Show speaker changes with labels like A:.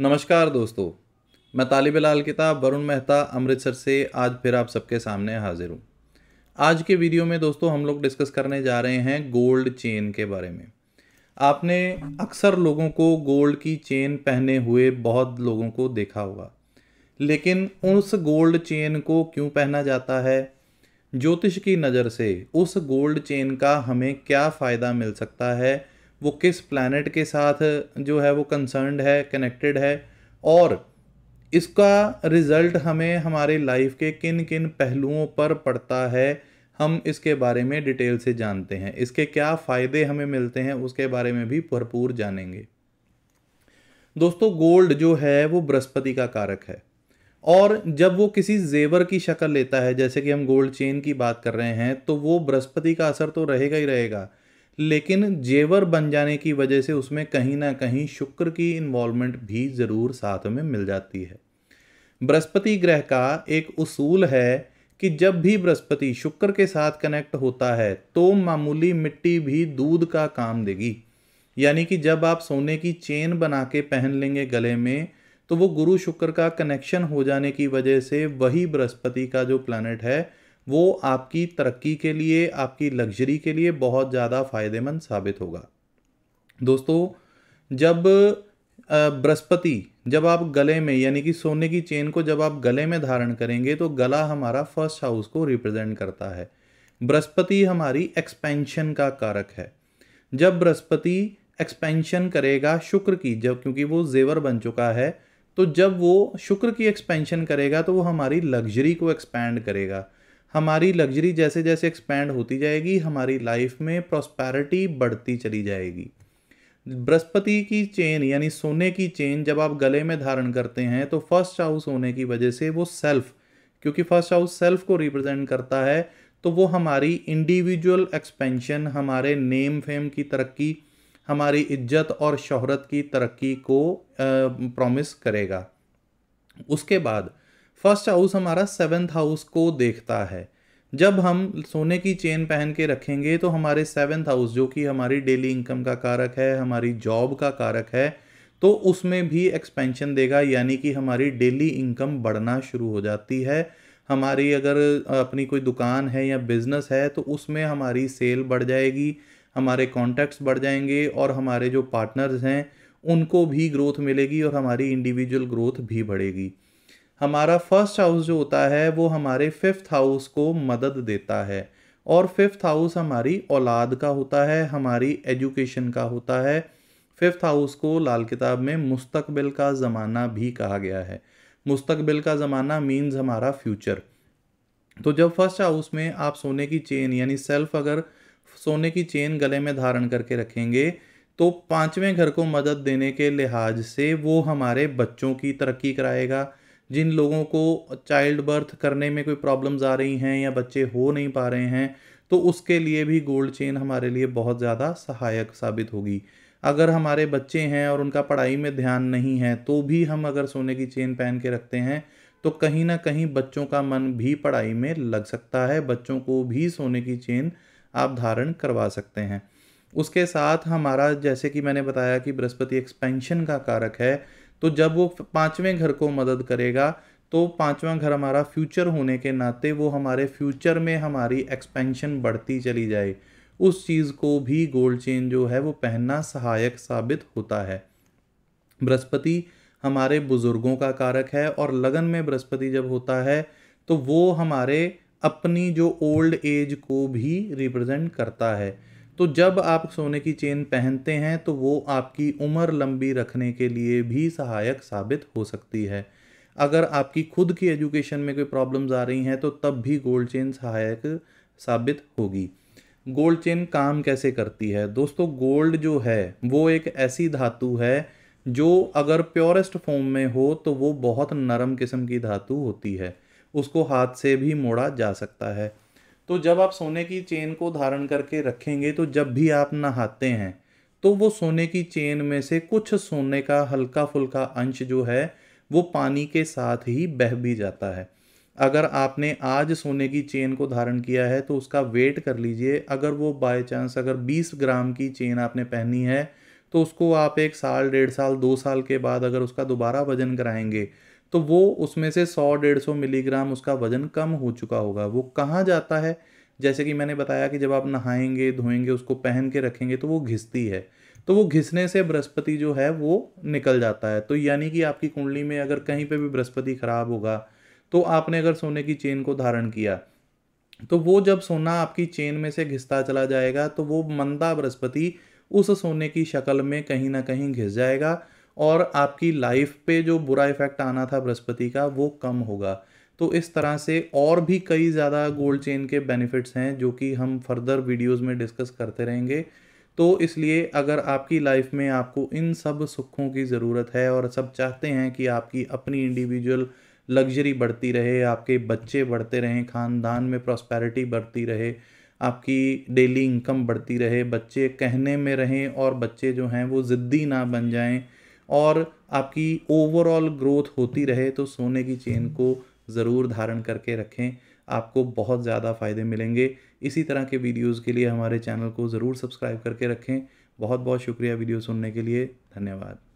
A: नमस्कार दोस्तों मैं तालिब लाल किताब वरुण मेहता अमृतसर से आज फिर आप सबके सामने हाजिर हूँ आज के वीडियो में दोस्तों हम लोग डिस्कस करने जा रहे हैं गोल्ड चेन के बारे में आपने अक्सर लोगों को गोल्ड की चेन पहने हुए बहुत लोगों को देखा होगा लेकिन उस गोल्ड चेन को क्यों पहना जाता है ज्योतिष की नज़र से उस गोल्ड चेन का हमें क्या फ़ायदा मिल सकता है वो किस प्लानट के साथ जो है वो कंसर्नड है कनेक्टेड है और इसका रिज़ल्ट हमें हमारे लाइफ के किन किन पहलुओं पर पड़ता है हम इसके बारे में डिटेल से जानते हैं इसके क्या फ़ायदे हमें मिलते हैं उसके बारे में भी भरपूर जानेंगे दोस्तों गोल्ड जो है वो बृहस्पति का कारक है और जब वो किसी जेवर की शक्ल लेता है जैसे कि हम गोल्ड चेन की बात कर रहे हैं तो वो बृहस्पति का असर तो रहेगा ही रहेगा लेकिन जेवर बन जाने की वजह से उसमें कहीं ना कहीं शुक्र की इन्वॉल्वमेंट भी ज़रूर साथ में मिल जाती है बृहस्पति ग्रह का एक उसूल है कि जब भी बृहस्पति शुक्र के साथ कनेक्ट होता है तो मामूली मिट्टी भी दूध का काम देगी यानी कि जब आप सोने की चेन बना के पहन लेंगे गले में तो वो गुरु शुक्र का कनेक्शन हो जाने की वजह से वही बृहस्पति का जो प्लानट है वो आपकी तरक्की के लिए आपकी लग्जरी के लिए बहुत ज़्यादा फायदेमंद साबित होगा दोस्तों जब बृहस्पति जब आप गले में यानी कि सोने की चेन को जब आप गले में धारण करेंगे तो गला हमारा फर्स्ट हाउस को रिप्रेजेंट करता है बृहस्पति हमारी एक्सपेंशन का कारक है जब बृहस्पति एक्सपेंशन करेगा शुक्र की जब क्योंकि वो जेवर बन चुका है तो जब वो शुक्र की एक्सपेंशन करेगा तो वो हमारी लग्जरी को एक्सपेंड करेगा हमारी लग्जरी जैसे जैसे एक्सपैंड होती जाएगी हमारी लाइफ में प्रॉस्पैरिटी बढ़ती चली जाएगी बृहस्पति की चेन यानी सोने की चेन जब आप गले में धारण करते हैं तो फर्स्ट हाउस होने की वजह से वो सेल्फ क्योंकि फर्स्ट हाउस सेल्फ को रिप्रेजेंट करता है तो वो हमारी इंडिविजुअल एक्सपेंशन हमारे नेम फेम की तरक्की हमारी इज्जत और शहरत की तरक्की को प्रॉमिस करेगा उसके बाद फर्स्ट हाउस हमारा सेवन्थ हाउस को देखता है जब हम सोने की चेन पहन के रखेंगे तो हमारे सेवन्थ हाउस जो कि हमारी डेली इनकम का कारक है हमारी जॉब का कारक है तो उसमें भी एक्सपेंशन देगा यानी कि हमारी डेली इनकम बढ़ना शुरू हो जाती है हमारी अगर अपनी कोई दुकान है या बिज़नेस है तो उसमें हमारी सेल बढ़ जाएगी हमारे कॉन्टैक्ट्स बढ़ जाएंगे और हमारे जो पार्टनर्स हैं उनको भी ग्रोथ मिलेगी और हमारी इंडिविजुअल ग्रोथ भी बढ़ेगी हमारा फर्स्ट हाउस जो होता है वो हमारे फिफ्थ हाउस को मदद देता है और फिफ्थ हाउस हमारी औलाद का होता है हमारी एजुकेशन का होता है फिफ्थ हाउस को लाल किताब में मुस्तकबिल का ज़माना भी कहा गया है मुस्तकबिल का ज़माना मीन्स हमारा फ्यूचर तो जब फर्स्ट हाउस में आप सोने की चेन यानी सेल्फ अगर सोने की चेन गले में धारण करके रखेंगे तो पाँचवें घर को मदद देने के लिहाज से वो हमारे बच्चों की तरक्की कराएगा जिन लोगों को चाइल्ड बर्थ करने में कोई प्रॉब्लम्स आ रही हैं या बच्चे हो नहीं पा रहे हैं तो उसके लिए भी गोल्ड चेन हमारे लिए बहुत ज़्यादा सहायक साबित होगी अगर हमारे बच्चे हैं और उनका पढ़ाई में ध्यान नहीं है तो भी हम अगर सोने की चेन पहन के रखते हैं तो कहीं ना कहीं बच्चों का मन भी पढ़ाई में लग सकता है बच्चों को भी सोने की चेन आप धारण करवा सकते हैं उसके साथ हमारा जैसे कि मैंने बताया कि बृहस्पति एक्सपेंशन का कारक है तो जब वो पाँचवें घर को मदद करेगा तो पाँचवा घर हमारा फ्यूचर होने के नाते वो हमारे फ्यूचर में हमारी एक्सपेंशन बढ़ती चली जाए उस चीज़ को भी गोल्ड चेन जो है वो पहनना सहायक साबित होता है बृहस्पति हमारे बुज़ुर्गों का कारक है और लगन में बृहस्पति जब होता है तो वो हमारे अपनी जो ओल्ड एज को भी रिप्रेजेंट करता है तो जब आप सोने की चेन पहनते हैं तो वो आपकी उम्र लंबी रखने के लिए भी सहायक साबित हो सकती है अगर आपकी खुद की एजुकेशन में कोई प्रॉब्लम्स आ रही हैं तो तब भी गोल्ड चेन सहायक साबित होगी गोल्ड चेन काम कैसे करती है दोस्तों गोल्ड जो है वो एक ऐसी धातु है जो अगर प्योरेस्ट फॉर्म में हो तो वो बहुत नरम किस्म की धातु होती है उसको हाथ से भी मोड़ा जा सकता है तो जब आप सोने की चेन को धारण करके रखेंगे तो जब भी आप नहाते हैं तो वो सोने की चेन में से कुछ सोने का हल्का फुल्का अंश जो है वो पानी के साथ ही बह भी जाता है अगर आपने आज सोने की चेन को धारण किया है तो उसका वेट कर लीजिए अगर वो बाय चांस अगर 20 ग्राम की चेन आपने पहनी है तो उसको आप एक साल डेढ़ साल दो साल के बाद अगर उसका दोबारा वजन कराएंगे तो वो उसमें से 100 150 मिलीग्राम उसका वज़न कम हो चुका होगा वो कहाँ जाता है जैसे कि मैंने बताया कि जब आप नहाएंगे धोएंगे उसको पहन के रखेंगे तो वो घिसती है तो वो घिसने से बृहस्पति जो है वो निकल जाता है तो यानी कि आपकी कुंडली में अगर कहीं पे भी बृहस्पति खराब होगा तो आपने अगर सोने की चेन को धारण किया तो वो जब सोना आपकी चेन में से घिसता चला जाएगा तो वो मंदा बृहस्पति उस सोने की शक्ल में कहीं ना कहीं घिस जाएगा और आपकी लाइफ पे जो बुरा इफेक्ट आना था बृहस्पति का वो कम होगा तो इस तरह से और भी कई ज़्यादा गोल्ड चेन के बेनिफिट्स हैं जो कि हम फर्दर वीडियोस में डिस्कस करते रहेंगे तो इसलिए अगर आपकी लाइफ में आपको इन सब सुखों की ज़रूरत है और सब चाहते हैं कि आपकी अपनी इंडिविजुअल लग्जरी बढ़ती रहे आपके बच्चे बढ़ते रहें खानदान में प्रॉस्पेरिटी बढ़ती रहे आपकी डेली इनकम बढ़ती रहे बच्चे कहने में रहें और बच्चे जो हैं वो ज़िद्दी ना बन जाएं और आपकी ओवरऑल ग्रोथ होती रहे तो सोने की चेन को ज़रूर धारण करके रखें आपको बहुत ज़्यादा फ़ायदे मिलेंगे इसी तरह के वीडियोज़ के लिए हमारे चैनल को ज़रूर सब्सक्राइब करके रखें बहुत बहुत शुक्रिया वीडियो सुनने के लिए धन्यवाद